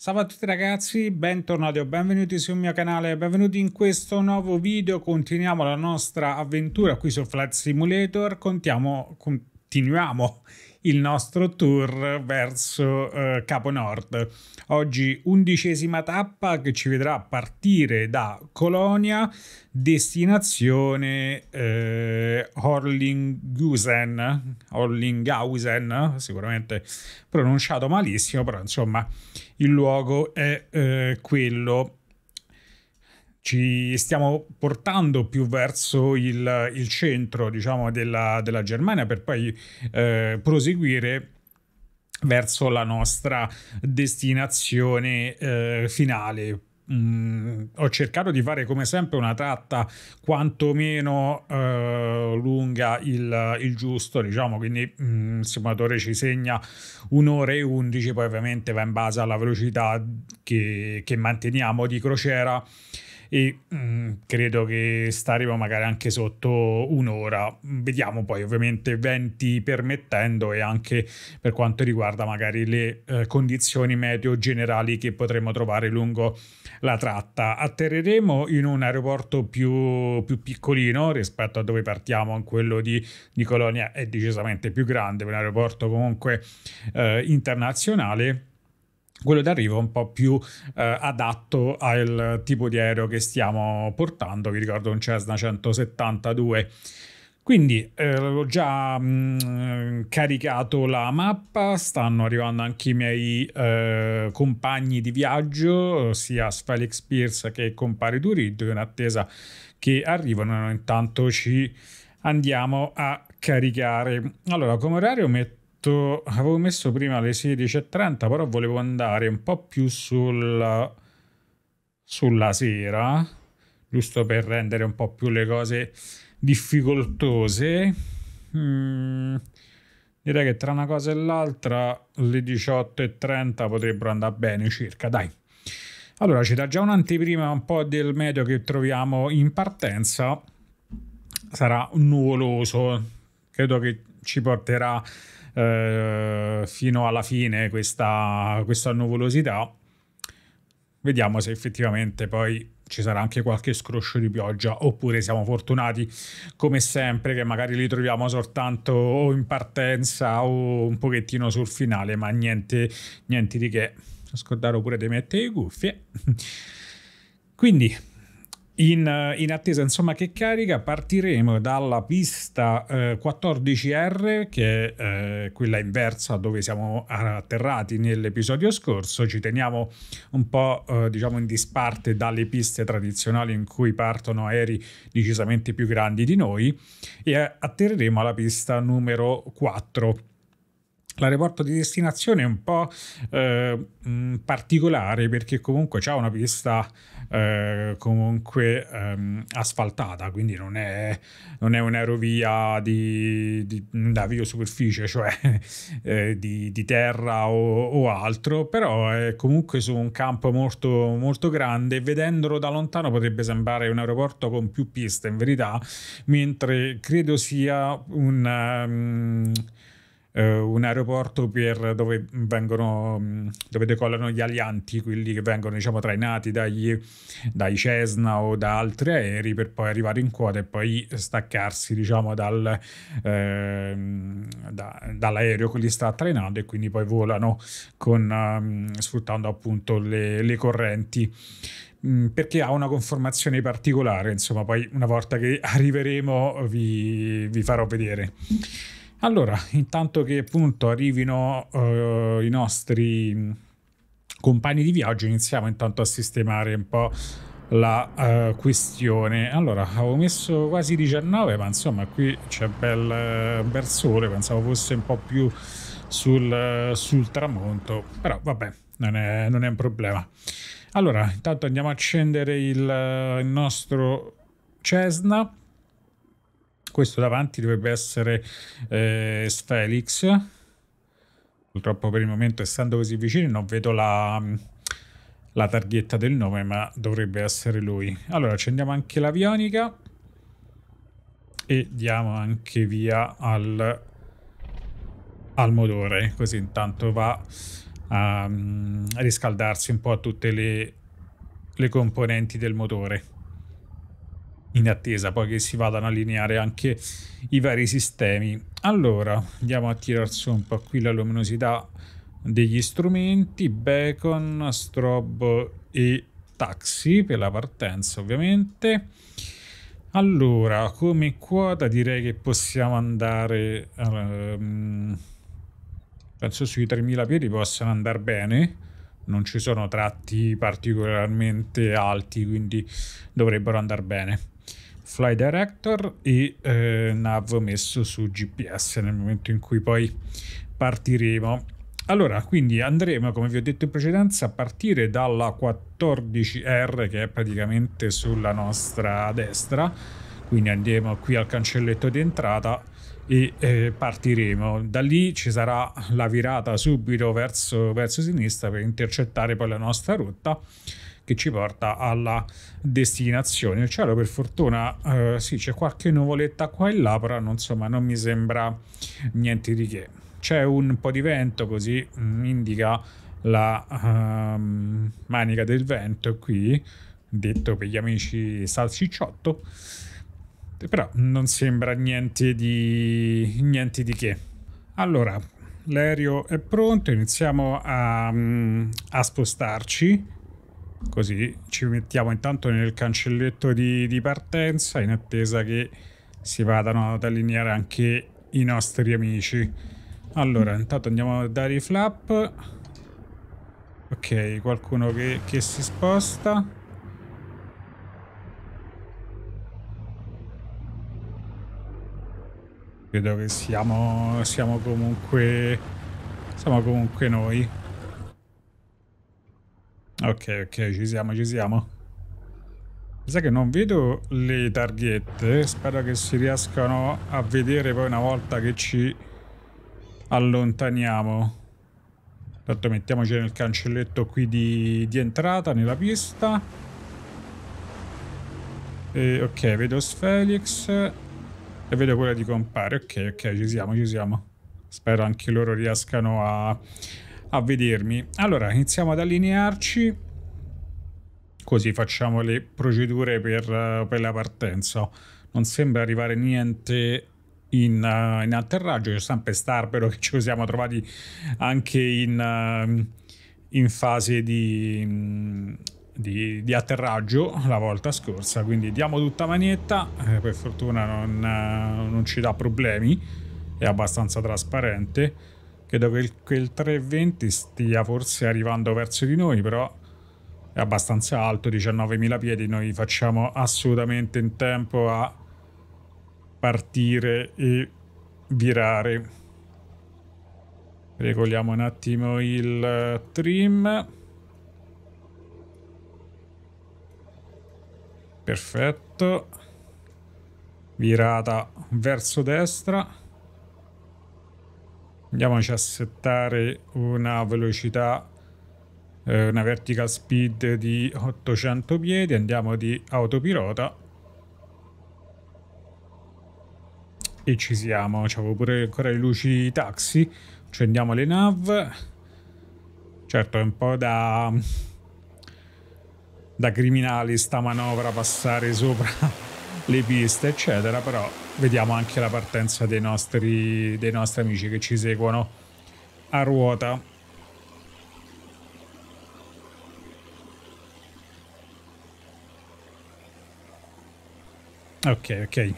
Salve a tutti ragazzi, bentornati o benvenuti sul mio canale, benvenuti in questo nuovo video, continuiamo la nostra avventura qui su Flat Simulator, Contiamo, con, continuiamo il nostro tour verso eh, Capo Nord. Oggi undicesima tappa che ci vedrà partire da Colonia, destinazione eh, Horlingusen, Horlinghausen, sicuramente pronunciato malissimo, però insomma il luogo è eh, quello ci stiamo portando più verso il, il centro diciamo, della, della, Germania per poi eh, proseguire verso la nostra destinazione eh, finale. Mm, ho cercato di fare come sempre una tratta quantomeno eh, lunga il, il, giusto, diciamo, quindi mm, il simulatore ci segna un'ora e undici, poi ovviamente va in base alla velocità che, che manteniamo di crociera e mh, mm, credo che staremo magari anche sotto un'ora. Vediamo poi ovviamente venti permettendo e anche per quanto riguarda magari le eh, condizioni meteo generali che potremo trovare lungo la tratta. Atterreremo in un aeroporto più, più piccolino rispetto a dove partiamo, in quello di, di Colonia è decisamente più grande, un aeroporto comunque eh, internazionale quello d'arrivo è un po' più eh, adatto al tipo di aereo che stiamo portando, vi ricordo un Cessna 172. Quindi eh, ho già mh, mm, caricato la mappa, stanno arrivando anche i miei eh, compagni di viaggio, sia Felix Pierce che compare Durid, in attesa che arrivano. Intanto ci andiamo a caricare. Allora, come orario metto detto, avevo messo prima le 16.30, però volevo andare un po' più sul, sulla sera, giusto per rendere un po' più le cose difficoltose. Mm, direi che tra una cosa e l'altra le 18.30 potrebbero andare bene circa, dai. Allora, ci dà già un'anteprima un po' del medio che troviamo in partenza. Sarà nuvoloso, credo che ci porterà eh, fino alla fine questa, questa nuvolosità. Vediamo se effettivamente poi ci sarà anche qualche scroscio di pioggia oppure siamo fortunati come sempre che magari li troviamo soltanto o in partenza o un pochettino sul finale ma niente, niente di che scordare pure di mettere le cuffie quindi in, eh, in, attesa insomma, che carica partiremo dalla pista eh, 14R che è eh, quella inversa dove siamo atterrati nell'episodio scorso ci teniamo un po' eh, diciamo in disparte dalle piste tradizionali in cui partono aerei decisamente più grandi di noi e eh, atterreremo alla pista numero 4 L'aeroporto di destinazione è un po' eh, mm, particolare perché comunque c'è una pista eh, comunque ehm, asfaltata, quindi non è, non è un'aerovia di, di, da videosuperficie, cioè eh, di, di, terra o, o, altro, però è comunque su un campo molto, molto grande. Vedendolo da lontano potrebbe sembrare un aeroporto con più piste, in verità, mentre credo sia un... Um, eh, un aeroporto per dove, vengono, mm, dove decollano gli alianti, quelli che vengono diciamo, trainati dagli, dai Cessna o da altri aerei per poi arrivare in quota e poi staccarsi diciamo, dal, eh, da, dall'aereo che li sta trainando e quindi poi volano con, eh, sfruttando appunto le, le correnti mm, perché ha una conformazione particolare, insomma, poi una volta che arriveremo vi, vi farò vedere. Allora, intanto che appunto arrivino uh, i nostri mm, compagni di viaggio, iniziamo intanto a sistemare un po' la uh, questione. Allora, avevo messo quasi 19, ma insomma qui c'è bel, eh, bel sole, pensavo fosse un po' più sul, sul tramonto, però vabbè, non è, non è, un problema. Allora, intanto andiamo a accendere il, il nostro Cessna questo davanti dovrebbe essere eh, Sfelix. Purtroppo per il momento, essendo così vicini, non vedo la, la targhetta del nome, ma dovrebbe essere lui. Allora, accendiamo anche l'avionica e diamo anche via al, al motore, così intanto va a, a mm, riscaldarsi un po' tutte le, le componenti del motore in attesa poi che si vadano a allineare anche i vari sistemi. Allora, andiamo a tirar su un po' qui la luminosità degli strumenti, bacon, strobo e taxi per la partenza ovviamente. Allora, come quota direi che possiamo andare, ehm, penso sui 3.000 piedi possano andare bene, non ci sono tratti particolarmente alti, quindi dovrebbero andare bene. Fly Director e eh, nav messo su GPS nel momento in cui poi partiremo. Allora, quindi andremo, come vi ho detto in precedenza, a partire dalla 14R che è praticamente sulla nostra destra, quindi andiamo qui al cancelletto di entrata e eh, partiremo. Da lì ci sarà la virata subito verso, verso sinistra per intercettare poi la nostra rotta che ci porta alla destinazione. Il cielo per fortuna eh, sì, c'è qualche nuvoletta qua e là, però non, insomma, non mi sembra niente di che. C'è un po' di vento così mh, mm, indica la uh, manica del vento qui, detto per gli amici salsicciotto, però non sembra niente di, niente di che. Allora, l'aereo è pronto, iniziamo a, mm, a spostarci Così ci mettiamo intanto nel cancelletto di, di partenza in attesa che si vadano ad allineare anche i nostri amici. Allora, intanto andiamo a dare i flap. Ok, qualcuno che, che si sposta. Vedo che siamo, siamo comunque... Siamo comunque noi. Ok, ok, ci siamo, ci siamo. Mi sa che non vedo le targhette, spero che si riescano a vedere poi una volta che ci allontaniamo. Intanto mettiamoci nel cancelletto qui di, di entrata, nella pista. E, ok, vedo Sfelix e vedo quella di compare. Ok, ok, ci siamo, ci siamo. Spero anche loro riescano a a vedermi. Allora, iniziamo ad allinearci. Così facciamo le procedure per, eh, per la partenza. Non sembra arrivare niente in, uh, in atterraggio. C'è sempre Starbero che ci siamo trovati anche in, uh, in fase di, mm, di, di, atterraggio la volta scorsa. Quindi diamo tutta manetta. Eh, per fortuna non, uh, non ci dà problemi. È abbastanza trasparente Credo che il, quel 320 stia forse arrivando verso di noi, però è abbastanza alto, 19.000 piedi, noi facciamo assolutamente in tempo a partire e virare. Regoliamo un attimo il eh, trim. Perfetto. Virata verso destra andiamoci a settare una velocità eh, una vertical speed di 800 piedi andiamo di autopilota e ci siamo c'avevo pure ancora le luci taxi accendiamo le nav certo è un po' da da criminali sta manovra passare sopra le piste eccetera però vediamo anche la partenza dei nostri, dei nostri amici che ci seguono a ruota. Ok, ok.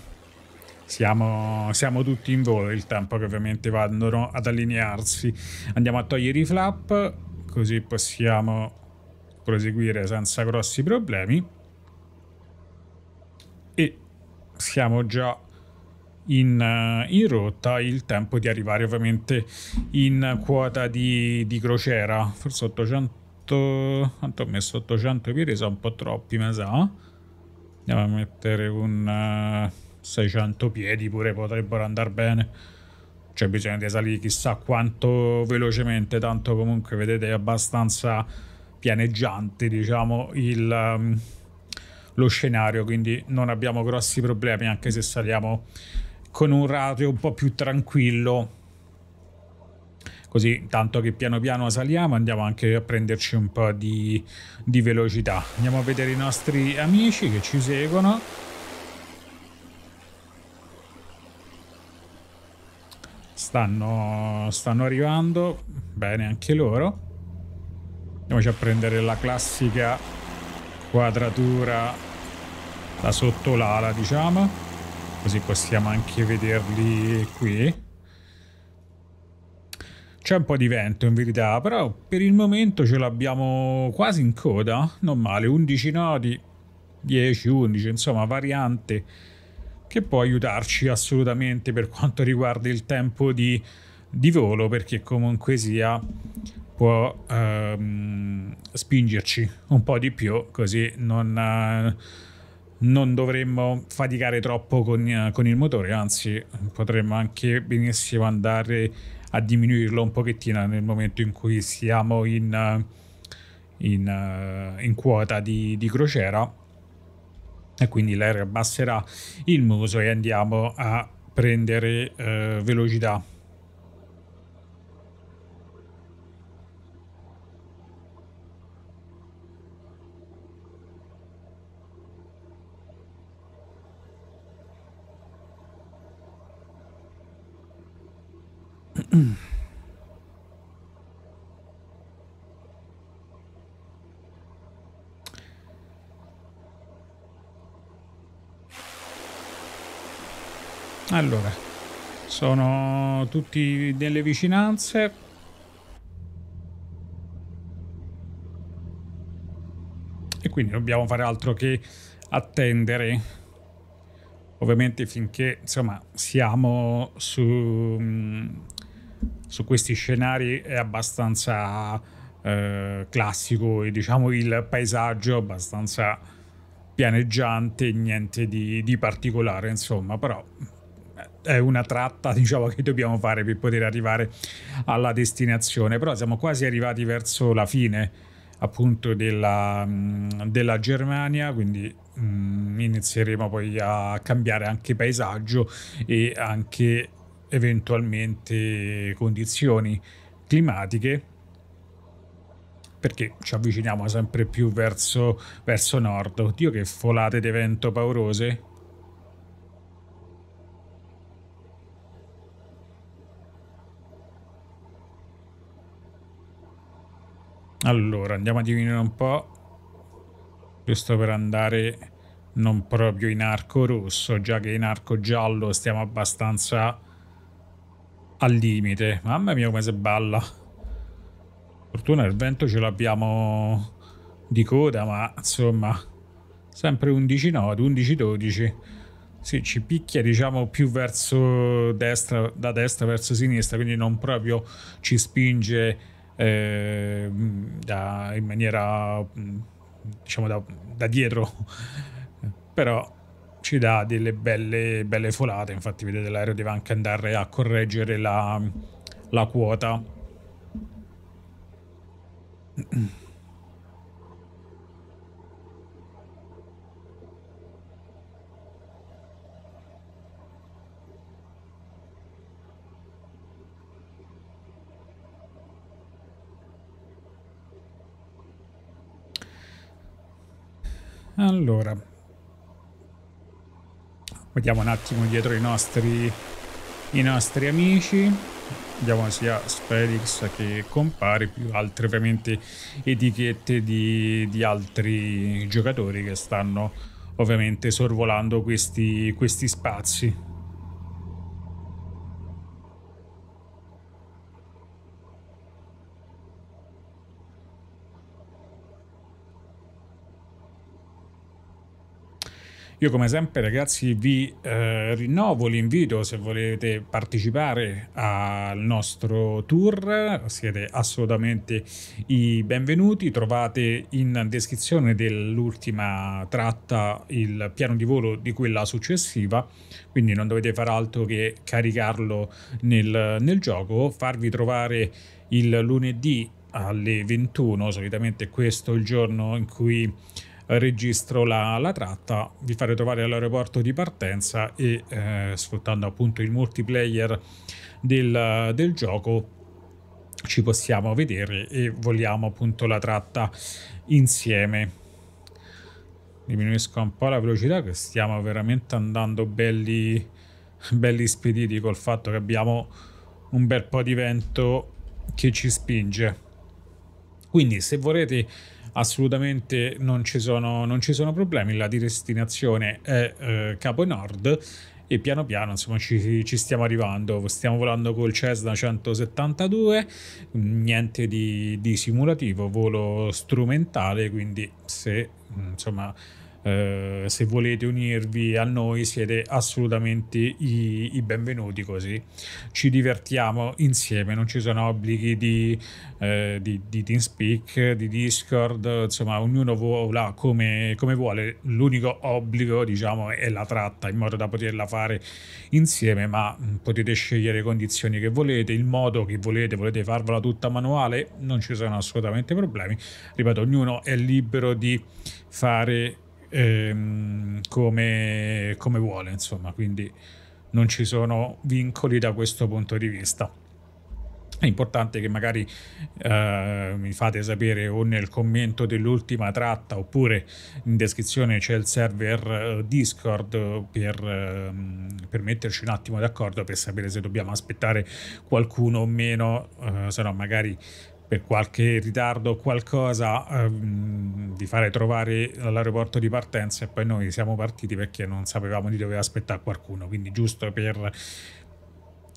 Siamo, siamo, tutti in volo il tempo che ovviamente vanno ad allinearsi. Andiamo a togliere i flap, così possiamo proseguire senza grossi problemi. E siamo già in, eh, in, rotta, il tempo di arrivare ovviamente in quota di, di crociera, forse 800, quanto ho messo 800 piedi, sono un po' troppi ma sa, andiamo a mettere un 600 eh, piedi pure potrebbero andare bene c'è bisogno di salire chissà quanto velocemente, tanto comunque vedete è abbastanza pianeggiante diciamo il, um, lo scenario, quindi non abbiamo grossi problemi anche se saliamo con un ratio un po' più tranquillo così tanto che piano piano saliamo andiamo anche a prenderci un po' di, di, velocità andiamo a vedere i nostri amici che ci seguono stanno, stanno arrivando bene anche loro andiamoci a prendere la classica quadratura da sotto l'ala diciamo così possiamo anche vederli qui. C'è un po' di vento in verità, però per il momento ce l'abbiamo quasi in coda, non male, 11 nodi, 10, 11, insomma variante che può aiutarci assolutamente per quanto riguarda il tempo di, di volo, perché comunque sia può ehm, spingerci un po' di più, così non... Eh, non dovremmo faticare troppo con, eh, con il motore, anzi potremmo anche benissimo andare a diminuirlo un pochettino nel momento in cui siamo in, eh, in, eh, in quota di, di crociera e quindi l'aereo abbasserà il muso e andiamo a prendere eh, velocità Mm. Allora, sono tutti nelle vicinanze. E quindi dobbiamo fare altro che attendere. Ovviamente finché, insomma, siamo su mm, su questi scenari è abbastanza eh, classico e diciamo il paesaggio è abbastanza pianeggiante, niente di, di particolare, insomma, però eh, è una tratta diciamo, che dobbiamo fare per poter arrivare alla destinazione però siamo quasi arrivati verso la fine appunto della, mm, della Germania quindi mh, mm, inizieremo poi a cambiare anche paesaggio e anche eventualmente condizioni climatiche perché ci avviciniamo sempre più verso, verso nord. Oddio che folate di vento paurose. Allora, andiamo a diminuire un po', giusto per andare non proprio in arco rosso, già che in arco giallo stiamo abbastanza al limite. Mamma mia come si balla. Fortuna il vento ce l'abbiamo di coda, ma insomma, sempre 11 nodi, 11-12. Sì, ci picchia diciamo più verso destra, da destra verso sinistra, quindi non proprio ci spinge eh, da, in maniera mm, diciamo da, da dietro. Però ci dà delle belle, belle folate. Infatti, vedete, l'aereo deve anche andare a correggere la, la quota. Allora, Vediamo un attimo dietro i nostri, i nostri amici. Vediamo sia Spelix che compare, più altre ovviamente etichette di, di altri giocatori che stanno ovviamente sorvolando questi, questi spazi. Io come sempre ragazzi vi eh, rinnovo l'invito se volete partecipare al nostro tour, siete assolutamente i benvenuti, trovate in descrizione dell'ultima tratta il piano di volo di quella successiva, quindi non dovete far altro che caricarlo nel, nel gioco, farvi trovare il lunedì alle 21, solitamente questo è il giorno in cui registro la, la tratta, vi fa ritrovare all'aeroporto di partenza e eh, sfruttando appunto il multiplayer del, del gioco ci possiamo vedere e vogliamo appunto la tratta insieme diminuisco un po' la velocità che stiamo veramente andando belli, belli spediti col fatto che abbiamo un bel po' di vento che ci spinge quindi se volete assolutamente non ci sono, non ci sono problemi, la destinazione è eh, Capo Nord e piano piano insomma ci, ci, stiamo arrivando stiamo volando col Cessna 172 niente di, di simulativo volo strumentale quindi se insomma eh, se volete unirvi a noi siete assolutamente i, i, benvenuti così ci divertiamo insieme, non ci sono obblighi di, eh, di, di TeamSpeak, di Discord, insomma ognuno vola come, come vuole, l'unico obbligo diciamo è la tratta in modo da poterla fare insieme, ma mm, potete scegliere le condizioni che volete, il modo che volete, volete farvela tutta manuale, non ci sono assolutamente problemi, ripeto ognuno è libero di fare ehm, come, come vuole, insomma, quindi non ci sono vincoli da questo punto di vista. È importante che magari eh, mi fate sapere o nel commento dell'ultima tratta oppure in descrizione c'è il server eh, Discord per, ehm, per metterci un attimo d'accordo per sapere se dobbiamo aspettare qualcuno o meno, eh, se no magari per qualche ritardo o qualcosa ehm, di fare trovare all'aeroporto di partenza e poi noi siamo partiti perché non sapevamo di dove aspettare qualcuno, quindi giusto per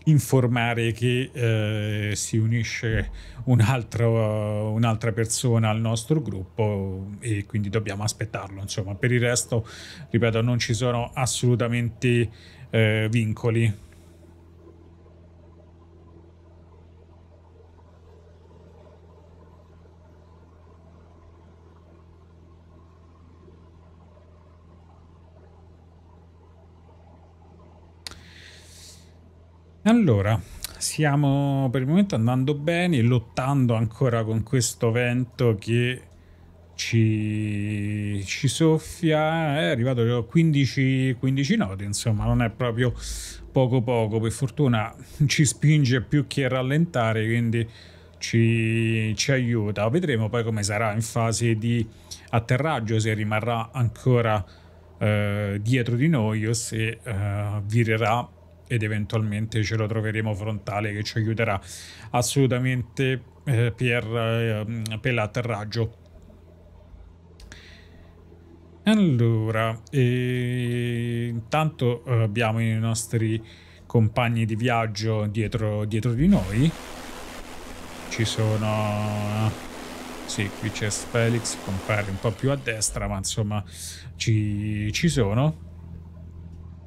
informare che eh, si unisce un altro, un'altra persona al nostro gruppo e quindi dobbiamo aspettarlo. Insomma, per il resto, ripeto, non ci sono assolutamente eh, vincoli Allora, stiamo per il momento andando bene, lottando ancora con questo vento che ci, ci soffia. È arrivato 15, 15 nodi, insomma, non è proprio poco poco. Per fortuna ci spinge più che rallentare, quindi ci, ci aiuta. Vedremo poi come sarà in fase di atterraggio, se rimarrà ancora eh, dietro di noi o se eh, virerà ed eventualmente ce lo troveremo frontale che ci aiuterà assolutamente eh, per, ehm, ehm, eh, per l'atterraggio. Allora, e... intanto abbiamo i nostri compagni di viaggio dietro, dietro di noi. Ci sono... Eh, sì, qui c'è Felix, compare un po' più a destra, ma insomma ci, ci sono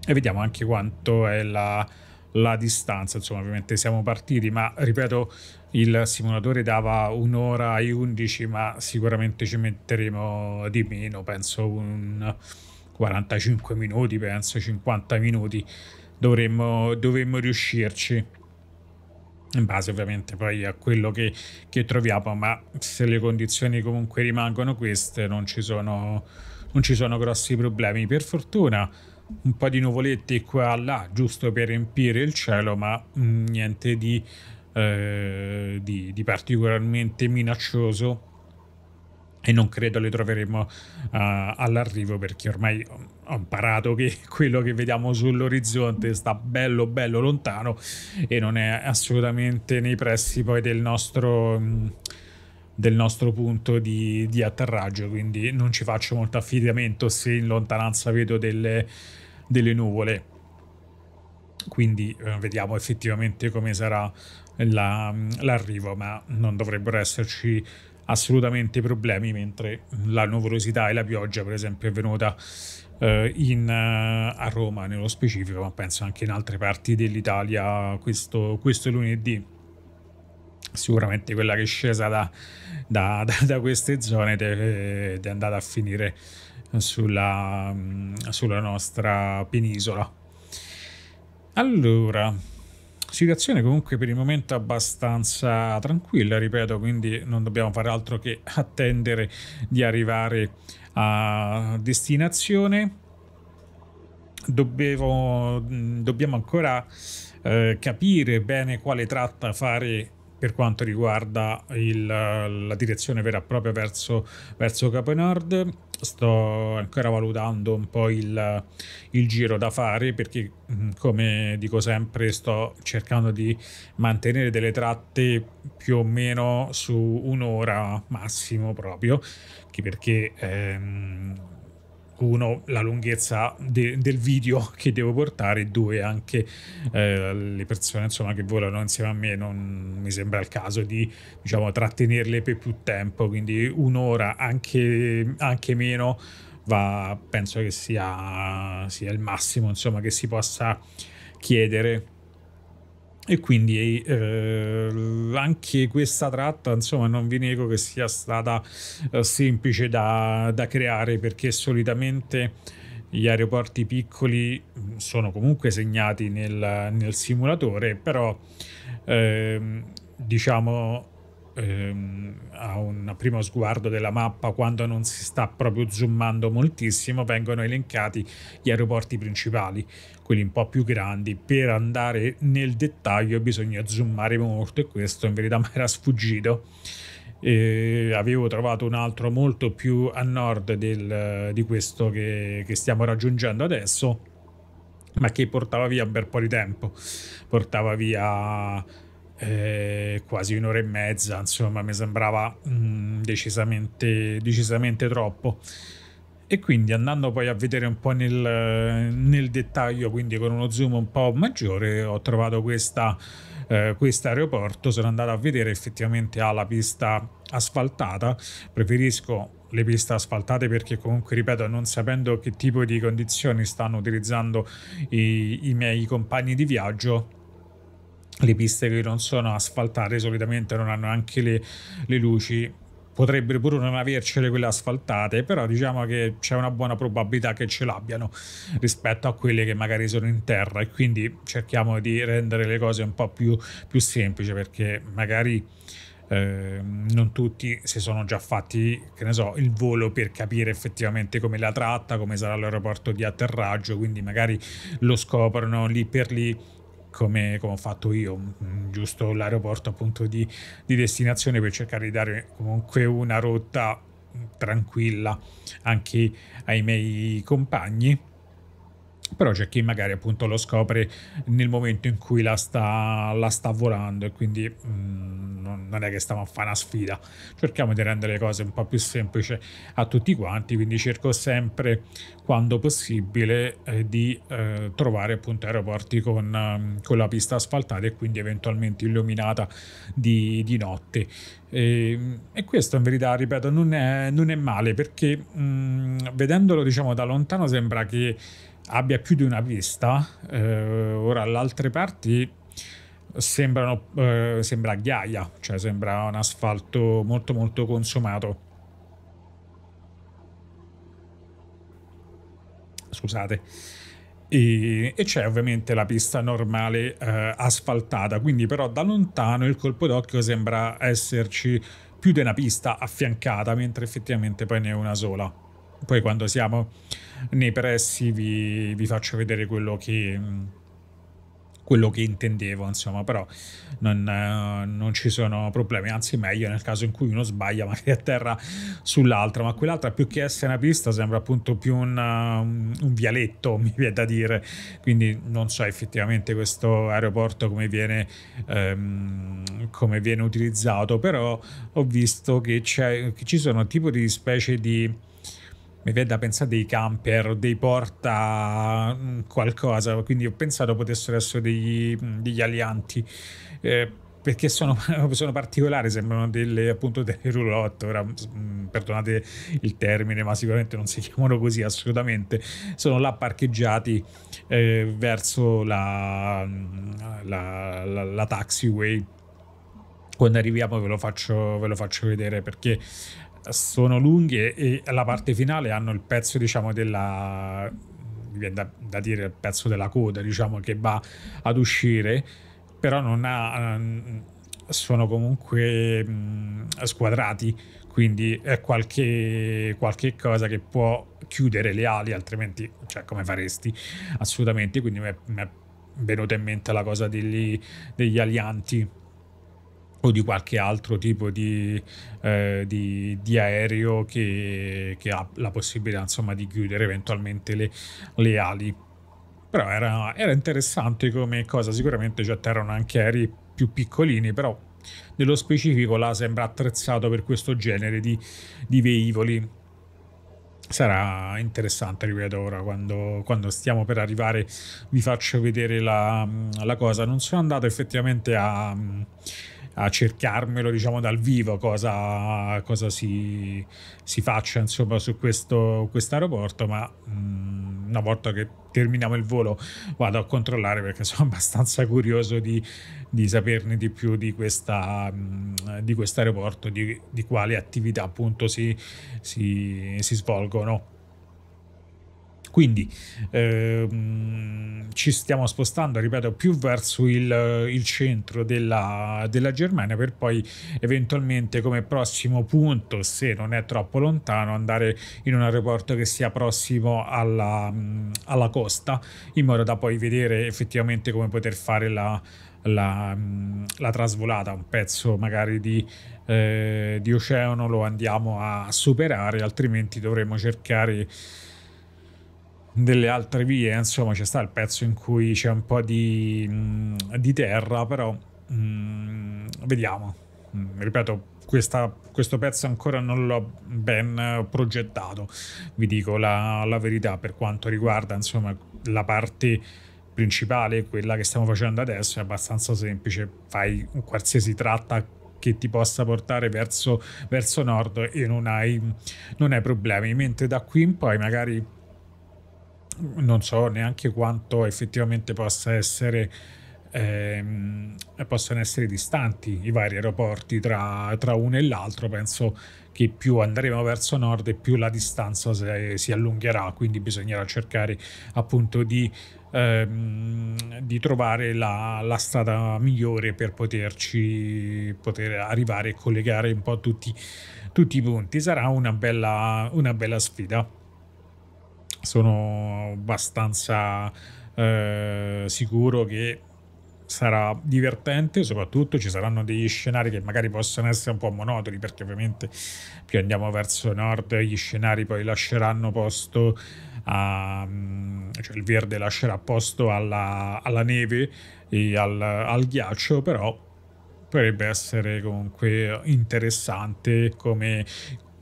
e vediamo anche quanto è la, la distanza. Insomma, ovviamente siamo partiti, ma ripeto, il simulatore dava un'ora e 11, ma sicuramente ci metteremo di meno, penso un 45 minuti, penso 50 minuti. Dovremmo, dovremmo riuscirci in base ovviamente poi a quello che, che troviamo, ma se le condizioni comunque rimangono queste non ci sono, non ci sono grossi problemi. Per fortuna un po' di nuvolette qua e là, giusto per riempire il cielo, ma mh, mm, niente di, eh, di, di particolarmente minaccioso e non credo le troveremo uh, all'arrivo perché ormai ho imparato che quello che vediamo sull'orizzonte sta bello bello lontano e non è assolutamente nei pressi poi del nostro mh, mm, del nostro punto di, di atterraggio, quindi non ci faccio molto affidamento se in lontananza vedo delle, delle nuvole. Quindi eh, vediamo effettivamente come sarà la, l'arrivo, ma non dovrebbero esserci assolutamente problemi, mentre la nuvolosità e la pioggia, per esempio, è venuta eh, in, eh, a Roma nello specifico, ma penso anche in altre parti dell'Italia questo, questo lunedì sicuramente quella che è scesa da, da, da, da queste zone ed eh, è andata a finire sulla, mm, sulla nostra penisola. Allora, situazione comunque per il momento abbastanza tranquilla, ripeto, quindi non dobbiamo fare altro che attendere di arrivare a destinazione. Dobbiamo, mm, dobbiamo ancora eh, capire bene quale tratta fare per quanto riguarda il, la direzione vera e propria verso, verso Capo Nord. Sto ancora valutando un po' il, il, giro da fare perché, mm, come dico sempre, sto cercando di mantenere delle tratte più o meno su un'ora massimo proprio, perché ehm, uno la lunghezza de- del video che devo portare due anche eh, le persone insomma, che volano insieme a me non mi sembra il caso di diciamo, trattenerle per più tempo quindi un'ora anche, anche meno va, penso che sia, sia il massimo insomma, che si possa chiedere e quindi eh, anche questa tratta, insomma, non vi nego che sia stata eh, semplice da, da, creare perché solitamente gli aeroporti piccoli mm, sono comunque segnati nel, nel simulatore, però eh, diciamo ehm, a un primo sguardo della mappa, quando non si sta proprio zoomando moltissimo, vengono elencati gli aeroporti principali, quelli un po' più grandi. Per andare nel dettaglio bisogna zoomare molto e questo in verità mi era sfuggito. E avevo trovato un altro molto più a nord del, di questo che, che stiamo raggiungendo adesso, ma che portava via un bel po' di tempo. Portava via eh, quasi un'ora e mezza, insomma mi sembrava mm, decisamente, decisamente troppo. E quindi andando poi a vedere un po' nel, nel dettaglio, quindi con uno zoom un po' maggiore, ho trovato questa eh, questo aeroporto sono andato a vedere effettivamente ha la pista asfaltata preferisco le piste asfaltate perché comunque ripeto non sapendo che tipo di condizioni stanno utilizzando i, i miei compagni di viaggio le piste che non sono asfaltate solitamente non hanno anche le, le luci potrebbero pure non avercele quelle asfaltate, però diciamo che c'è una buona probabilità che ce l'abbiano rispetto a quelle che magari sono in terra e quindi cerchiamo di rendere le cose un po' più, più semplici perché magari eh, non tutti si sono già fatti, che ne so, il volo per capire effettivamente come la tratta, come sarà l'aeroporto di atterraggio, quindi magari lo scoprono lì per lì come, come ho fatto io, giusto l'aeroporto appunto di, di destinazione per cercare di dare comunque una rotta mm, tranquilla anche ai miei compagni però c'è chi magari appunto lo scopre nel momento in cui la sta, la sta volando e quindi mh, mm, non è che stiamo a fare una sfida cerchiamo di rendere le cose un po' più semplici a tutti quanti quindi cerco sempre quando possibile eh, di eh, trovare appunto aeroporti con, mm, con, la pista asfaltata e quindi eventualmente illuminata di, di notte e, ehm, e, questo in verità ripeto non è, non è male perché mh, mm, vedendolo diciamo da lontano sembra che abbia più di una pista. Eh, ora, le altre parti sembrano, eh, sembra ghiaia, cioè sembra un asfalto molto molto consumato. Scusate. E, e c'è ovviamente la pista normale eh, asfaltata, quindi però da lontano il colpo d'occhio sembra esserci più di una pista affiancata, mentre effettivamente poi ne è una sola. Poi quando siamo nei pressi vi, vi faccio vedere quello che, quello che intendevo, insomma, però non, non, ci sono problemi, anzi meglio nel caso in cui uno sbaglia magari a terra sull'altra, ma quell'altra più che essere una pista sembra appunto più un, un vialetto, mi viene da dire, quindi non so effettivamente questo aeroporto come viene, ehm, come viene utilizzato, però ho visto che, che ci sono tipo di specie di mi viene da pensare dei camper, dei porta mm, qualcosa, quindi ho pensato potessero essere degli, mm, degli alianti. Eh, perché sono, sono, particolari, sembrano delle, appunto delle roulotte, ora mm, perdonate il termine, ma sicuramente non si chiamano così assolutamente, sono là parcheggiati eh, verso la, la, la, la taxiway quando arriviamo ve lo, faccio, ve lo faccio, vedere perché sono lunghe e alla parte finale hanno il pezzo diciamo della da, da dire il pezzo della coda diciamo che va ad uscire però non ha mm, sono comunque mh, mm, squadrati quindi è qualche, qualche cosa che può chiudere le ali altrimenti cioè come faresti assolutamente quindi mi è, mi è venuta in mente la cosa degli, degli alianti o di qualche altro tipo di, eh, di, di aereo che, che, ha la possibilità insomma, di chiudere eventualmente le, le ali. Però era, era, interessante come cosa, sicuramente ci atterrano anche aerei più piccolini, però nello specifico la sembra attrezzato per questo genere di, di veicoli. Sarà interessante, ripeto, ora quando, quando, stiamo per arrivare vi faccio vedere la, la cosa. Non sono andato effettivamente a a cercarmelo diciamo dal vivo cosa, cosa si, si, faccia insomma su questo aeroporto ma mh, mm, una volta che terminiamo il volo vado a controllare perché sono abbastanza curioso di, di saperne di più di questo mm, aeroporto di, di quali attività appunto si, si, si svolgono quindi ehm, ci stiamo spostando, ripeto, più verso il, il centro della, della, Germania per poi eventualmente come prossimo punto, se non è troppo lontano, andare in un aeroporto che sia prossimo alla, alla costa, in modo da poi vedere effettivamente come poter fare la... La, la, trasvolata, un pezzo magari di, eh, di oceano lo andiamo a superare, altrimenti dovremo cercare delle altre vie, insomma, c'è sta il pezzo in cui c'è un po' di, mm, di terra, però mm, vediamo. Mm, ripeto, questa, questo pezzo ancora non l'ho ben progettato, vi dico la, la verità per quanto riguarda insomma, la parte principale, quella che stiamo facendo adesso, è abbastanza semplice, fai un qualsiasi tratta che ti possa portare verso, verso nord e non hai, non hai problemi, mentre da qui in poi magari non so neanche quanto effettivamente possa essere ehm, possano essere distanti i vari aeroporti tra, tra uno e l'altro penso che più andremo verso nord e più la distanza se, si allungherà quindi bisognerà cercare appunto di, ehm, di trovare la, la, strada migliore per poterci poter arrivare e collegare un po' tutti, tutti i punti sarà una bella, una bella sfida sono abbastanza eh, sicuro che sarà divertente, soprattutto ci saranno degli scenari che magari possono essere un po' monotoni, perché ovviamente più andiamo verso nord gli scenari poi lasceranno posto a... Mm, cioè il verde lascerà posto alla, alla neve e al, al ghiaccio, però potrebbe essere comunque interessante come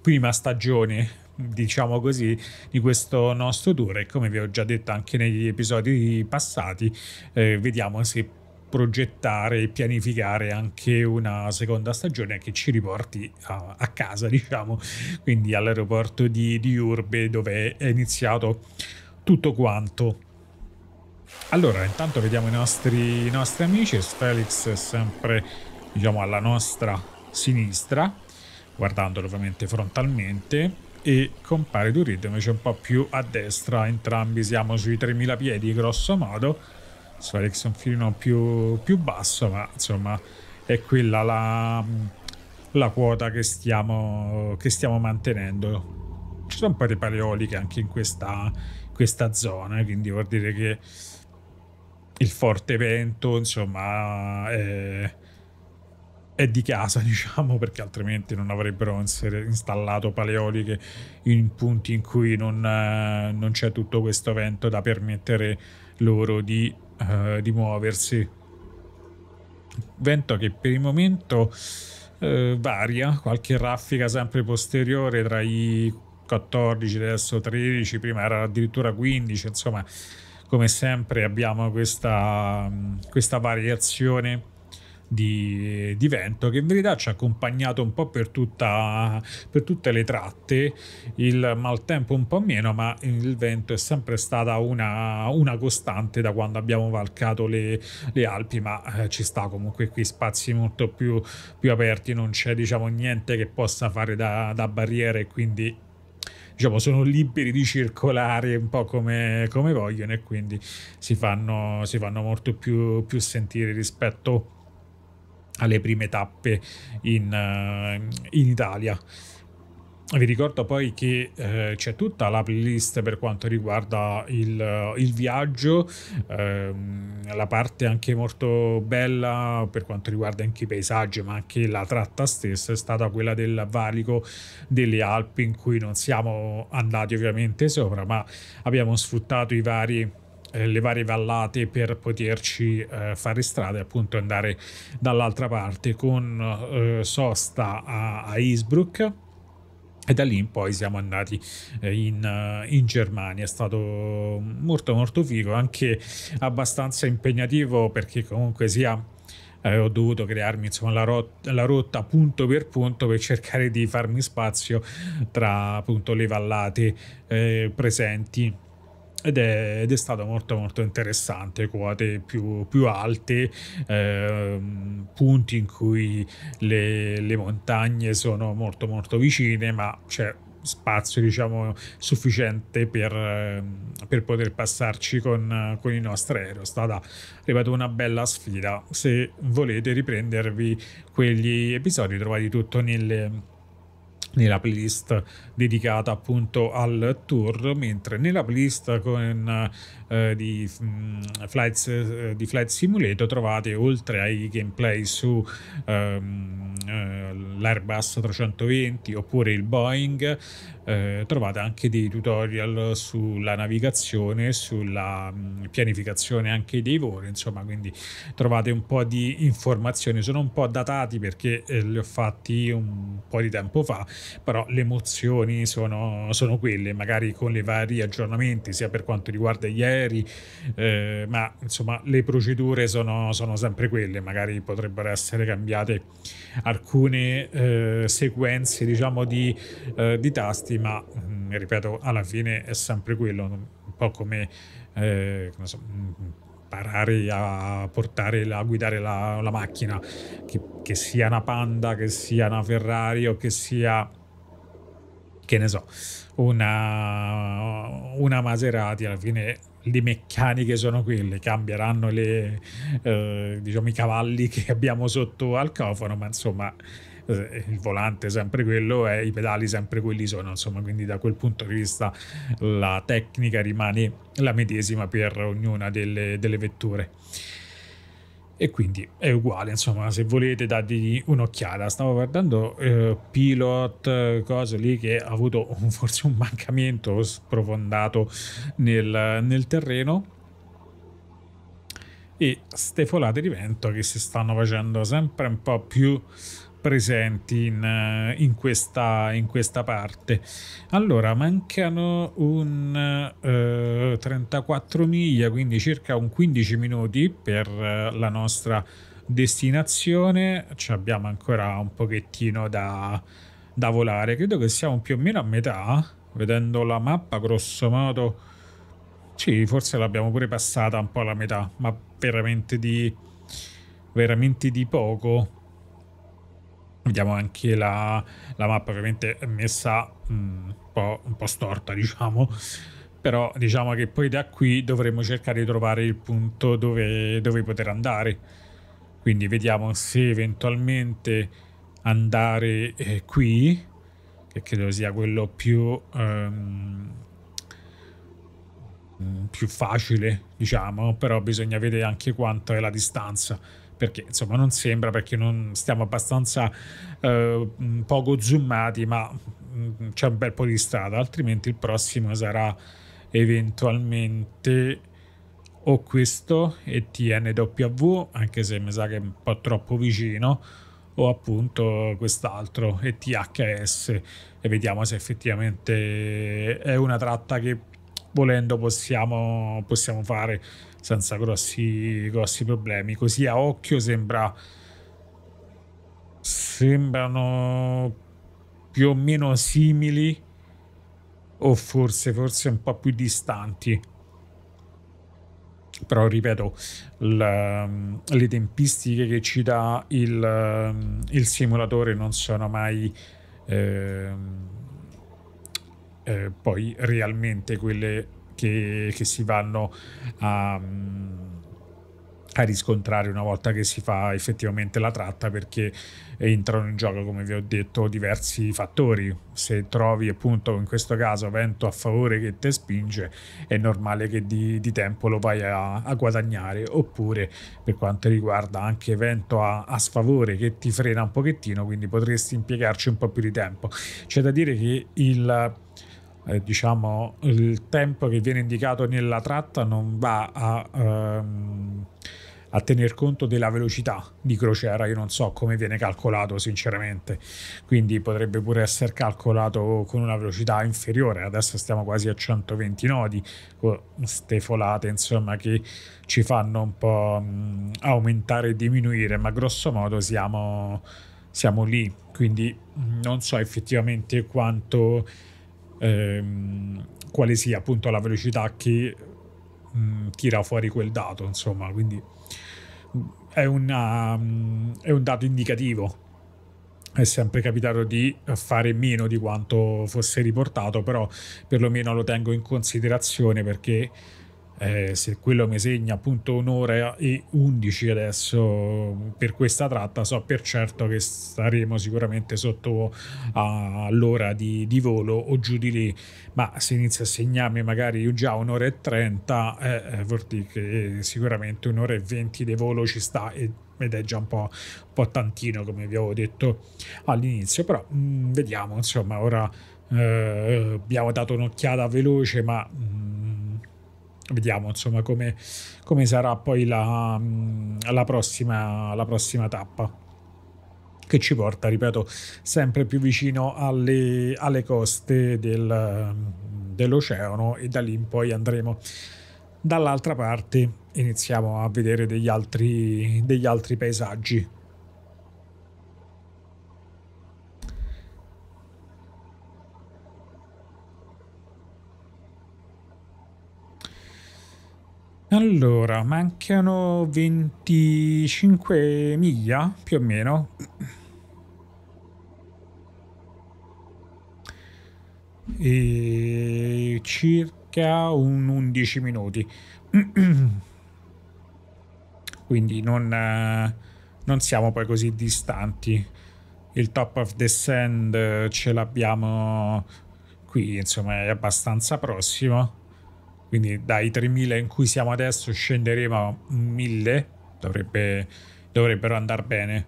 prima stagione diciamo così, di questo nostro tour e come vi ho già detto anche negli episodi passati, eh, vediamo se progettare e pianificare anche una seconda stagione che ci riporti a, a casa, diciamo, quindi all'aeroporto di, di Urbe dove è iniziato tutto quanto. Allora, intanto vediamo i nostri, i nostri amici, Felix è sempre diciamo alla nostra sinistra, guardandolo ovviamente frontalmente, e compare Durid invece un po' più a destra, entrambi siamo sui 3000 piedi grosso modo, Sfarex è un filino più, più basso ma insomma è quella la, la quota che stiamo, che stiamo, mantenendo. Ci sono un po' di paleoliche anche in questa, questa zona, quindi vuol dire che il forte vento insomma è è di casa, diciamo, perché altrimenti non avrebbero installato paleoliche in punti in cui non, eh, non c'è tutto questo vento da permettere loro di, uh, di muoversi. Vento che per il momento uh, varia, qualche raffica sempre posteriore tra i 14, adesso 13, prima era addirittura 15, insomma, come sempre abbiamo questa, mm, questa variazione di, di, vento che in verità ci ha accompagnato un po' per, tutta, per tutte le tratte, il maltempo un po' meno, ma il vento è sempre stata una, una costante da quando abbiamo valcato le, le Alpi, ma eh, ci sta comunque qui spazi molto più, più, aperti, non c'è diciamo niente che possa fare da, da barriere, quindi diciamo, sono liberi di circolare un po' come, come vogliono e quindi si fanno, si fanno molto più, più sentire rispetto a alle prime tappe in, uh, in Italia. Vi ricordo poi che eh, c'è tutta la playlist per quanto riguarda il, il viaggio, ehm, la parte anche molto bella per quanto riguarda anche i paesaggi, ma anche la tratta stessa è stata quella del valico delle Alpi in cui non siamo andati ovviamente sopra, ma abbiamo sfruttato i vari eh, le varie vallate per poterci eh, fare strada e appunto andare dall'altra parte con eh, sosta a, a Innsbruck e da lì in poi siamo andati eh, in, in, Germania, è stato molto molto figo, anche abbastanza impegnativo perché comunque sia eh, ho dovuto crearmi insomma, la, rot- la, rotta punto per punto per cercare di farmi spazio tra appunto le vallate eh, presenti ed è, ed è stato molto molto interessante, quote più, più alte, eh, punti in cui le, le montagne sono molto molto vicine, ma c'è spazio diciamo sufficiente per, ehm, per poter passarci con, con, il nostro aereo è stata ripeto una bella sfida se volete riprendervi quegli episodi trovate tutto nelle, nella playlist dedicata appunto al tour, mentre nella playlist con, eh, di, mh, mm, Flights, eh, di Flight Simulator trovate oltre ai gameplay su ehm, eh, l'Airbus 320 oppure il Boeing, eh, trovate anche dei tutorial sulla navigazione, sulla mh, mm, pianificazione anche dei voli, insomma, quindi trovate un po' di informazioni. Sono un po' datati perché eh, li ho fatti un po' di tempo fa, però l'emozione informazioni sono, sono, quelle, magari con i vari aggiornamenti, sia per quanto riguarda gli aerei, eh, ma insomma le procedure sono, sono, sempre quelle, magari potrebbero essere cambiate alcune eh, sequenze diciamo di, eh, di tasti, ma mh, mm, ripeto, alla fine è sempre quello, un po' come... Eh, come so, imparare a portare a guidare la, la macchina, che, che sia una Panda, che sia una Ferrari o che sia che ne so, una, una Maserati alla fine le meccaniche sono quelle, cambieranno le, eh, diciamo, i cavalli che abbiamo sotto al cofano, ma insomma eh, il volante è sempre quello e eh, i pedali sempre quelli sono, insomma, quindi da quel punto di vista la tecnica rimane la medesima per ognuna delle, delle vetture e quindi è uguale insomma se volete dategli un'occhiata stavo guardando eh, pilot cose lì che ha avuto un, forse un mancamento sprofondato nel, nel terreno e ste folate di vento che si stanno facendo sempre un po' più presenti in, eh, in, questa, in questa parte. Allora, mancano un eh, 34 miglia, quindi circa un 15 minuti per eh, la nostra destinazione. Ci abbiamo ancora un pochettino da, da volare. Credo che siamo più o meno a metà, vedendo la mappa grosso modo. Sì, forse l'abbiamo pure passata un po' alla metà, ma veramente di, veramente di poco Vediamo anche la, la mappa ovviamente messa mm, un, po', un, po', storta, diciamo. Però diciamo che poi da qui dovremo cercare di trovare il punto dove, dove poter andare. Quindi vediamo se eventualmente andare eh, qui, che credo sia quello più, ehm, mm, più facile, diciamo. Però bisogna vedere anche quanto è la distanza perché insomma non sembra perché non stiamo abbastanza eh, poco zoomati, ma mm, c'è un bel po' di strada, altrimenti il prossimo sarà eventualmente o questo ETNW, anche se mi sa che è un po' troppo vicino, o appunto quest'altro ETHS e vediamo se effettivamente è una tratta che volendo possiamo, possiamo fare senza grossi, grossi problemi. Così a occhio sembra sembrano più o meno simili o forse, forse un po' più distanti. Però ripeto, l, le tempistiche che ci dà il, il simulatore non sono mai eh, eh, poi realmente quelle che, che si vanno a, mm, a riscontrare una volta che si fa effettivamente la tratta perché entrano in gioco come vi ho detto diversi fattori se trovi appunto in questo caso vento a favore che ti spinge è normale che di, di tempo lo vai a, a, guadagnare oppure per quanto riguarda anche vento a, a, sfavore che ti frena un pochettino quindi potresti impiegarci un po' più di tempo c'è da dire che il eh, diciamo, il tempo che viene indicato nella tratta non va a, ehm, a, tener conto della velocità di crociera. Io non so come viene calcolato, sinceramente. Quindi potrebbe pure essere calcolato con una velocità inferiore. Adesso stiamo quasi a 120 nodi, con ste folate, insomma, che ci fanno un po' mh, mm, aumentare e diminuire, ma grosso modo siamo, siamo lì. Quindi mm, non so effettivamente quanto ehm, quale sia appunto la velocità che mh, mm, tira fuori quel dato, insomma, quindi mm, è, una, mh, mm, è un dato indicativo. È sempre capitato di fare meno di quanto fosse riportato, però perlomeno lo tengo in considerazione perché eh, se quello mi segna appunto un'ora e 11 adesso per questa tratta so per certo che staremo sicuramente sotto all'ora di, di, volo o giù di lì ma se inizia a segnarmi magari già un'ora e 30 eh, eh, vuol dire che sicuramente un'ora e 20 di volo ci sta e ed è già un po', un po', tantino come vi avevo detto all'inizio però mh, mm, vediamo insomma ora eh, abbiamo dato un'occhiata veloce ma mh, mm, vediamo insomma come, come sarà poi la, mm, la, prossima, la prossima tappa che ci porta, ripeto, sempre più vicino alle, alle coste del, mm, dell'oceano e da lì in poi andremo dall'altra parte, iniziamo a vedere degli altri, degli altri paesaggi. Allora, mancano 25 miglia, più o meno. E circa un 11 minuti. Quindi non, non siamo poi così distanti. Il top of the sand ce l'abbiamo qui, insomma, è abbastanza prossimo quindi dai 3000 in cui siamo adesso scenderemo a 1000 dovrebbe, dovrebbero andare bene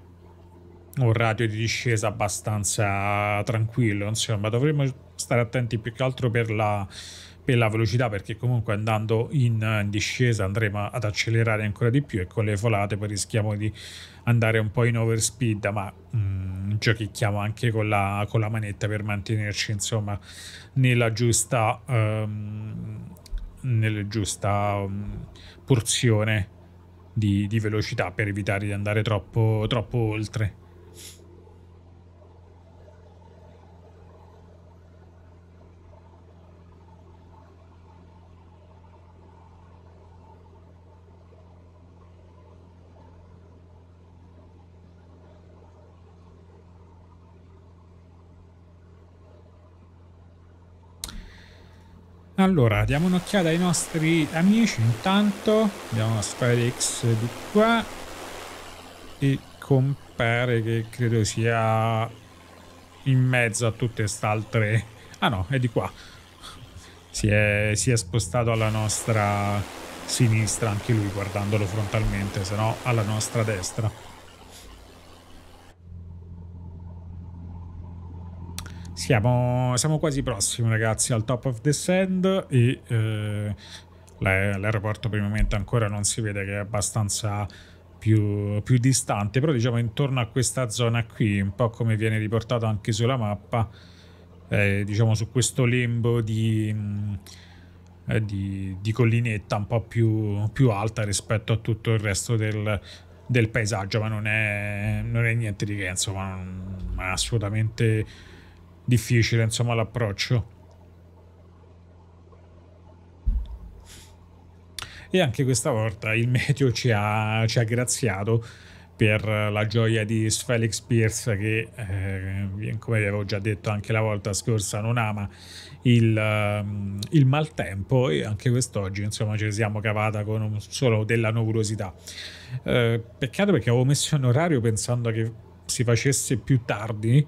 un radio di discesa abbastanza tranquillo insomma dovremmo stare attenti più che altro per la, per la velocità perché comunque andando in, in, discesa andremo ad accelerare ancora di più e con le folate poi rischiamo di andare un po' in overspeed ma mh, mm, giochiamo anche con la, con la, manetta per mantenerci insomma nella giusta um, nella giusta um, porzione di, di, velocità per evitare di andare troppo, troppo oltre. Allora, diamo un'occhiata ai nostri amici intanto. Abbiamo la sfera X di qua. E compare che credo sia in mezzo a tutte quest'altre... Ah no, è di qua. Si è, si è spostato alla nostra sinistra anche lui guardandolo frontalmente, se no alla nostra destra. Siamo, siamo, quasi prossimi, ragazzi, al top of the sand e eh, l'aeroporto per il momento ancora non si vede che è abbastanza più, più, distante, però diciamo intorno a questa zona qui, un po' come viene riportato anche sulla mappa, eh, diciamo su questo lembo di, mm, eh, di, di collinetta un po' più, più, alta rispetto a tutto il resto del, del paesaggio, ma non è, non è, niente di che, insomma, non, assolutamente difficile, insomma, l'approccio. E anche questa volta il meteo ci ha, ci ha graziato per la gioia di Felix Pierce che, eh, come avevo già detto anche la volta scorsa, non ama il, ehm, il maltempo e anche quest'oggi insomma ce siamo cavata con solo della nuvolosità. Eh, peccato perché avevo messo un orario pensando che si facesse più tardi,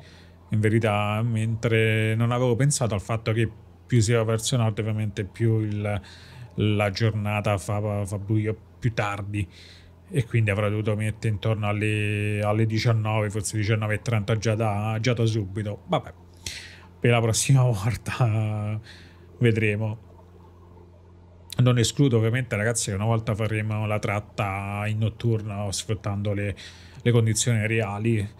in verità, mentre non avevo pensato al fatto che più si va verso nord, ovviamente più il, la giornata fa, fa buio più tardi e quindi avrei dovuto mettere intorno alle, alle 19, forse 19.30 già da, già da subito. Vabbè, per la prossima volta vedremo. Non escludo ovviamente ragazzi che una volta faremo la tratta in notturna sfruttando le, le condizioni reali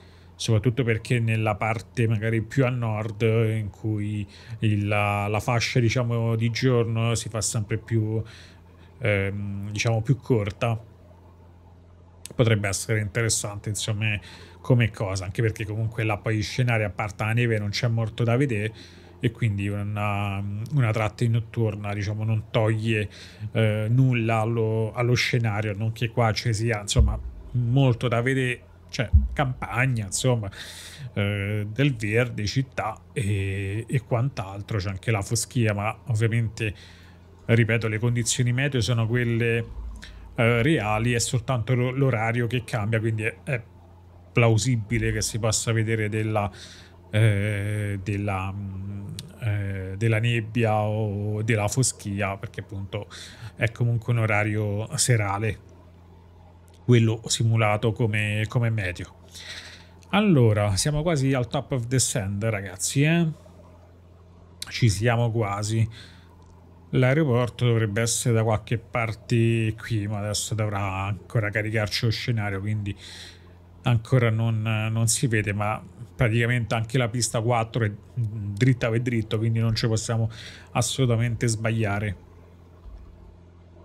soprattutto perché nella parte magari più a nord in cui il, la, la, fascia diciamo di giorno si fa sempre più ehm, diciamo più corta potrebbe essere interessante insomma come cosa anche perché comunque là poi gli scenari a parte la neve non c'è molto da vedere e quindi una, una tratta in notturna diciamo non toglie eh, nulla allo, allo scenario non che qua ci sia insomma molto da vedere cioè campagna, insomma, eh, del verde, città e, e, quant'altro. C'è anche la foschia, ma ovviamente, ripeto, le condizioni meteo sono quelle eh, reali, è soltanto l'orario che cambia, quindi è, è plausibile che si possa vedere della... Eh, della mm, eh, della nebbia o della foschia perché appunto è comunque un orario serale quello simulato come, come meteo. Allora, siamo quasi al top of the sand, ragazzi, eh? Ci siamo quasi. L'aeroporto dovrebbe essere da qualche parte qui, ma adesso dovrà ancora caricarci lo scenario, quindi ancora non, non, si vede, ma praticamente anche la pista 4 è dritta per dritto, quindi non ci possiamo assolutamente sbagliare.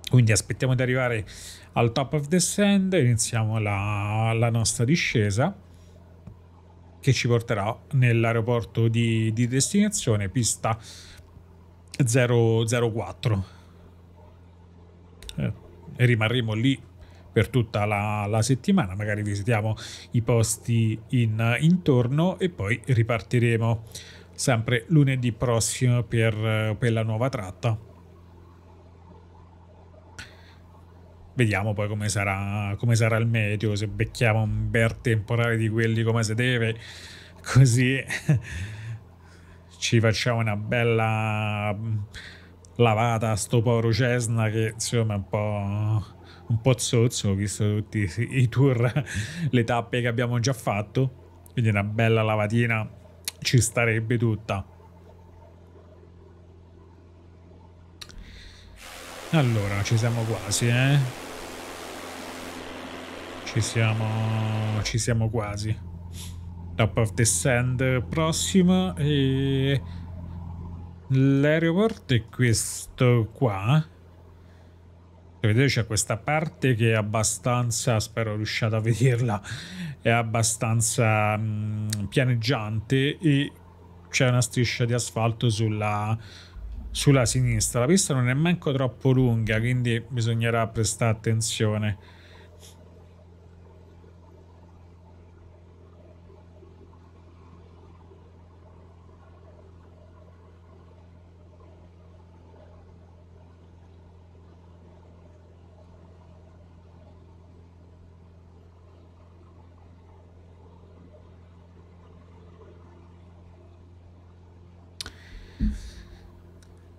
Quindi aspettiamo di arrivare al top of the sand iniziamo la, la nostra discesa che ci porterà nell'aeroporto di, di destinazione pista 004 eh, e rimarremo lì per tutta la, la, settimana, magari visitiamo i posti in, intorno e poi ripartiremo sempre lunedì prossimo per, per la nuova tratta. Vediamo poi come sarà, come sarà il meteo, se becchiamo un bel temporale di quelli come si deve, così ci facciamo una bella lavata a sto povero Cessna che insomma è un po', un po zozzo, visto tutti i tour, le tappe che abbiamo già fatto, quindi una bella lavatina ci starebbe tutta. Allora, ci siamo quasi, eh? Ci siamo, ci siamo quasi. Top of the Sand prossimo. e l'aeroporto è questo qua. Vedete c'è questa parte che è abbastanza, spero riusciate a vederla, è abbastanza mh, mm, pianeggiante e c'è una striscia di asfalto sulla, sulla sinistra. La pista non è manco troppo lunga, quindi bisognerà prestare attenzione.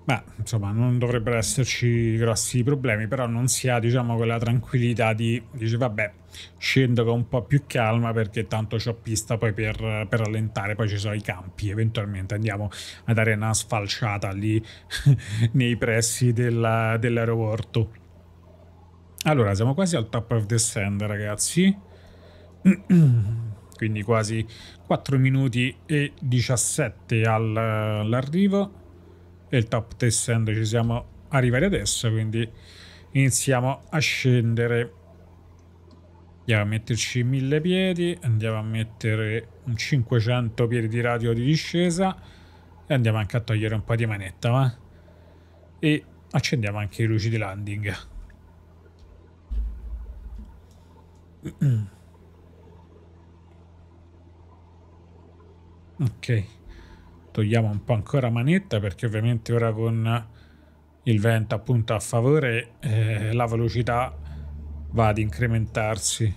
Beh, insomma, non dovrebbero esserci grossi problemi, però non si ha, diciamo, quella tranquillità di, dice, vabbè, scendo con un po' più calma perché tanto c'ho pista poi per, per, allentare, poi ci sono i campi, eventualmente andiamo a dare una sfalciata lì nei pressi della, dell'aeroporto. Allora, siamo quasi al top of the sand, ragazzi. quindi quasi 4 minuti e 17 all'arrivo e il top tessendo ci siamo arrivati adesso quindi iniziamo a scendere andiamo a metterci 1000 piedi andiamo a mettere un 500 piedi di radio di discesa e andiamo anche a togliere un po' di manetta va? e accendiamo anche i luci di landing ok togliamo un po' ancora manetta perché ovviamente ora con il vento appunto a favore eh, la velocità va ad incrementarsi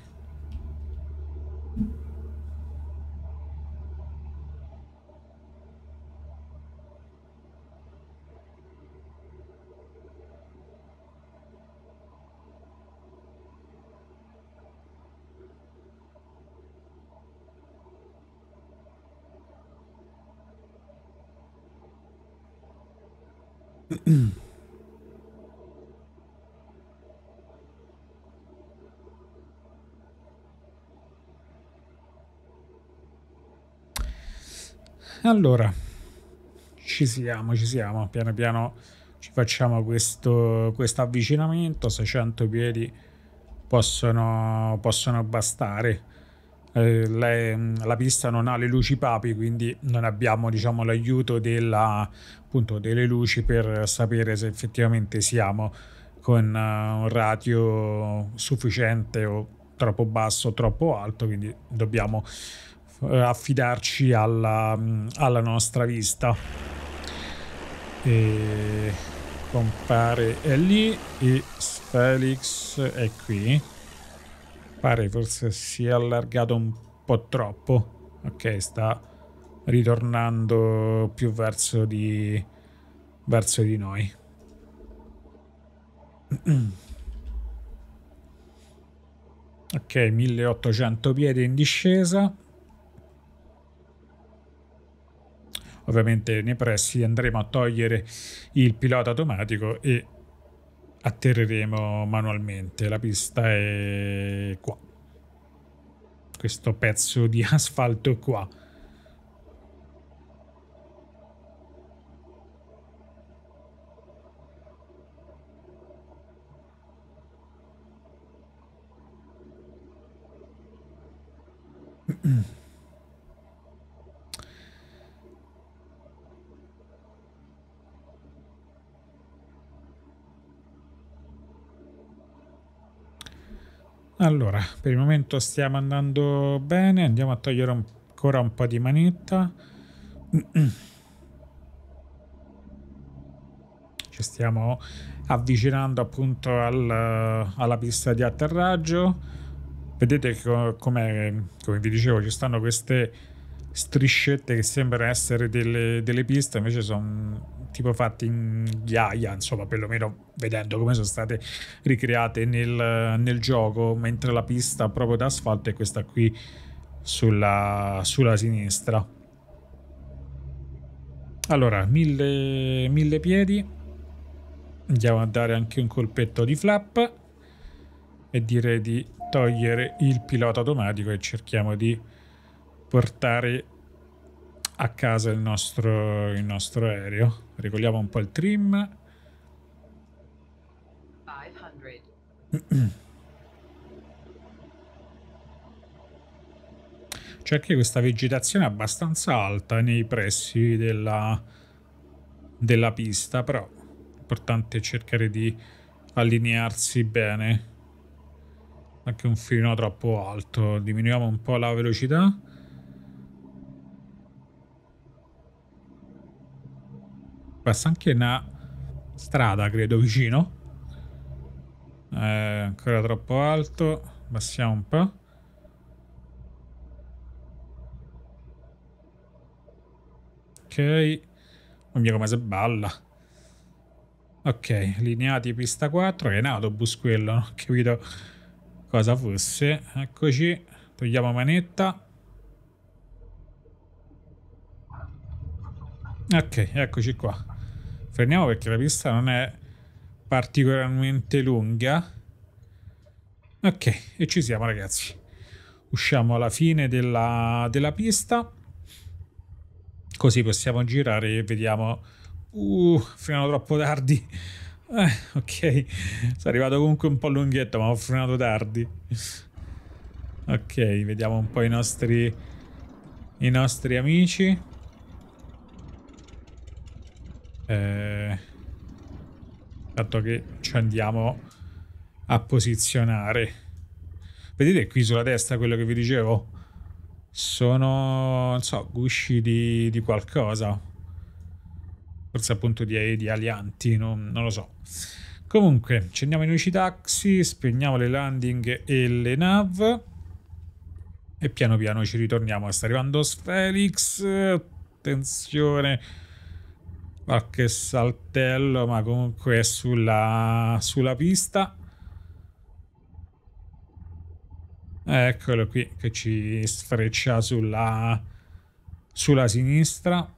Allora, ci siamo, ci siamo, piano piano ci facciamo questo quest avvicinamento, 600 piedi possono, possono bastare eh, la pista non ha le luci papi, quindi non abbiamo diciamo, l'aiuto della, appunto, delle luci per sapere se effettivamente siamo con eh, un ratio sufficiente o troppo basso o troppo alto, quindi dobbiamo eh, affidarci alla, mm, alla nostra vista. E compare è lì e Felix è qui pare forse si è allargato un po' troppo. Ok, sta ritornando più verso di, verso di noi. Ok, 1800 piedi in discesa. Ovviamente nei pressi andremo a togliere il pilota automatico e atterreremo manualmente. La pista è qua. Questo pezzo di asfalto è qua. mm Allora, per il momento stiamo andando bene, andiamo a togliere un, ancora un po' di manetta. Ci stiamo avvicinando appunto al, alla pista di atterraggio. Vedete come, come vi dicevo ci stanno queste striscette che sembrano essere delle, delle piste, invece sono tipo fatte in ghiaia, insomma, perlomeno vedendo come sono state ricreate nel, nel gioco, mentre la pista proprio d'asfalto è questa qui sulla, sulla sinistra. Allora, mille, mille piedi. Andiamo a dare anche un colpetto di flap e direi di togliere il pilota automatico e cerchiamo di portare a casa il nostro, il nostro aereo. Regoliamo un po' il trim. 500. c'è anche questa vegetazione abbastanza alta nei pressi della, della pista, però è importante cercare di allinearsi bene. Anche un filino troppo alto. Diminuiamo un po' la velocità. passa anche una strada, credo, vicino. È eh, ancora troppo alto. Bassiamo un po'. Ok. Non mi come se balla. Ok, lineati pista 4. È un autobus quello, non ho capito cosa fosse. Eccoci. Togliamo manetta. Ok, eccoci qua. Fermiamo perché la pista non è particolarmente lunga. Ok, e ci siamo ragazzi. Usciamo alla fine della, della pista. Così possiamo girare e vediamo... Uh, freno troppo tardi. Eh, ok, sono arrivato comunque un po' lunghetto, ma ho frenato tardi. Ok, vediamo un po' i nostri, i nostri amici eh, dato che ci andiamo a posizionare. Vedete qui sulla destra quello che vi dicevo? Sono, non so, gusci di, di qualcosa. Forse appunto di, di alianti, non, non lo so. Comunque, ci andiamo in UCI taxi, spegniamo le landing e le nav. E piano piano ci ritorniamo. Sta arrivando Sfelix. Attenzione qualche saltello, ma comunque è sulla, sulla pista. Eccolo qui che ci sfreccia sulla, sulla sinistra.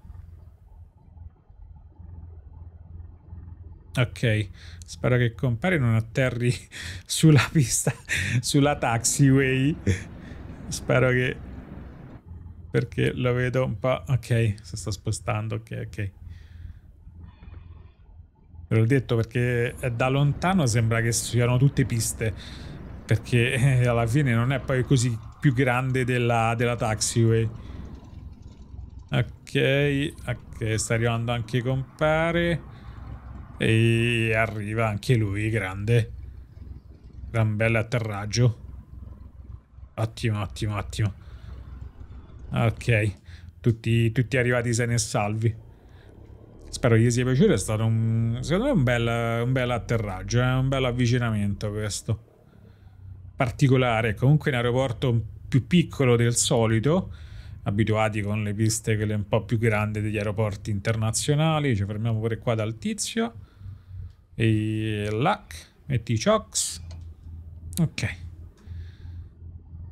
Ok, spero che compare non atterri sulla pista, sulla taxiway. Spero che... perché lo vedo un po'... Ok, si sta spostando, ok, ok. Ve l'ho detto perché eh, da lontano sembra che siano tutte piste, perché eh, alla fine non è poi così più grande della, della taxiway. Ok, ok, sta arrivando anche compare. E arriva anche lui, grande. Gran bel atterraggio. Ottimo, ottimo, ottimo. Ok, tutti, tutti arrivati sani e salvi. Spero gli sia piaciuto, è stato un, secondo me un bel, un bel atterraggio, eh? un bel avvicinamento questo. Particolare, comunque in aeroporto più piccolo del solito, abituati con le piste quelle un po' più grandi degli aeroporti internazionali, ci fermiamo pure qua dal tizio. E lac, metti i chocks. Ok.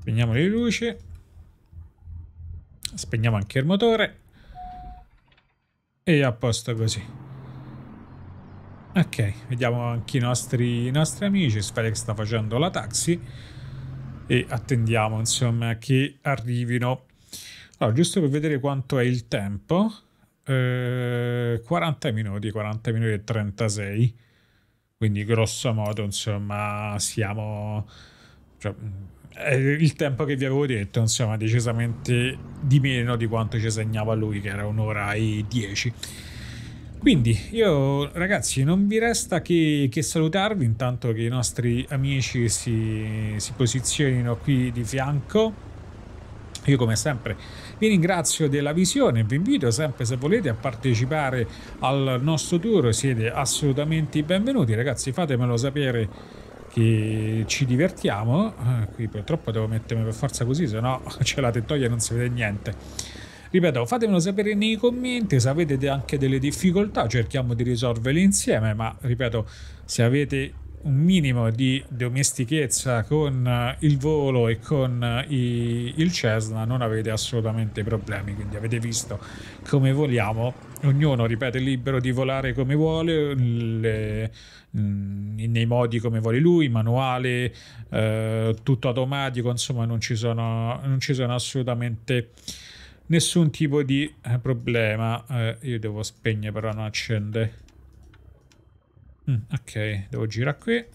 Spegniamo le luci. Spegniamo anche il motore. E a posto così. Ok, vediamo anche i nostri, i nostri amici. Spero che sta facendo la taxi. E attendiamo, insomma, che arrivino. Allora, giusto per vedere quanto è il tempo. Eh, 40 minuti, 40 minuti e 36. Quindi, grosso modo, insomma, siamo... Cioè, eh, il tempo che vi avevo detto, insomma, decisamente di meno di quanto ci segnava lui, che era un'ora e dieci. Quindi io ragazzi non vi resta che, che salutarvi intanto che i nostri amici si, si posizionino qui di fianco. Io come sempre vi ringrazio della visione, vi invito sempre se volete a partecipare al nostro tour, siete assolutamente benvenuti ragazzi, fatemelo sapere che ci divertiamo. Eh, qui purtroppo devo mettermi per forza così, se no c'è la tettoia e non si vede niente. Ripeto, fatemelo sapere nei commenti se avete anche delle difficoltà, cerchiamo di risolverle insieme, ma ripeto, se avete un minimo di domestichezza con eh, il volo e con eh, i, il Cessna non avete assolutamente problemi quindi avete visto come voliamo ognuno ripete libero di volare come vuole le, mm, nei modi come vuole lui manuale eh, tutto automatico insomma non ci sono, non ci sono assolutamente nessun tipo di eh, problema eh, io devo spegnere però non accende Mm, ok, devo girare qui.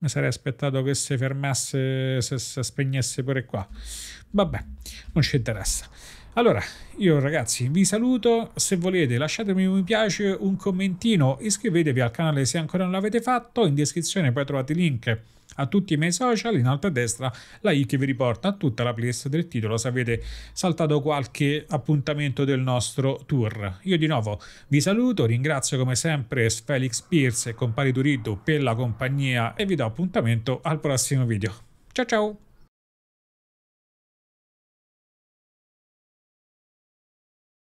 Mi sarei aspettato che si fermasse, se si spegnesse pure qua. Vabbè, non ci interessa. Allora, io ragazzi vi saluto, se volete lasciatemi un mi piace, un commentino, iscrivetevi al canale se ancora non l'avete fatto, in descrizione poi trovate i link a tutti i miei social, in alto a destra la i che vi riporta a tutta la playlist del titolo se avete saltato qualche appuntamento del nostro tour. Io di nuovo vi saluto, ringrazio come sempre Felix Pierce e compari Turiddu per la compagnia e vi do appuntamento al prossimo video. Ciao ciao!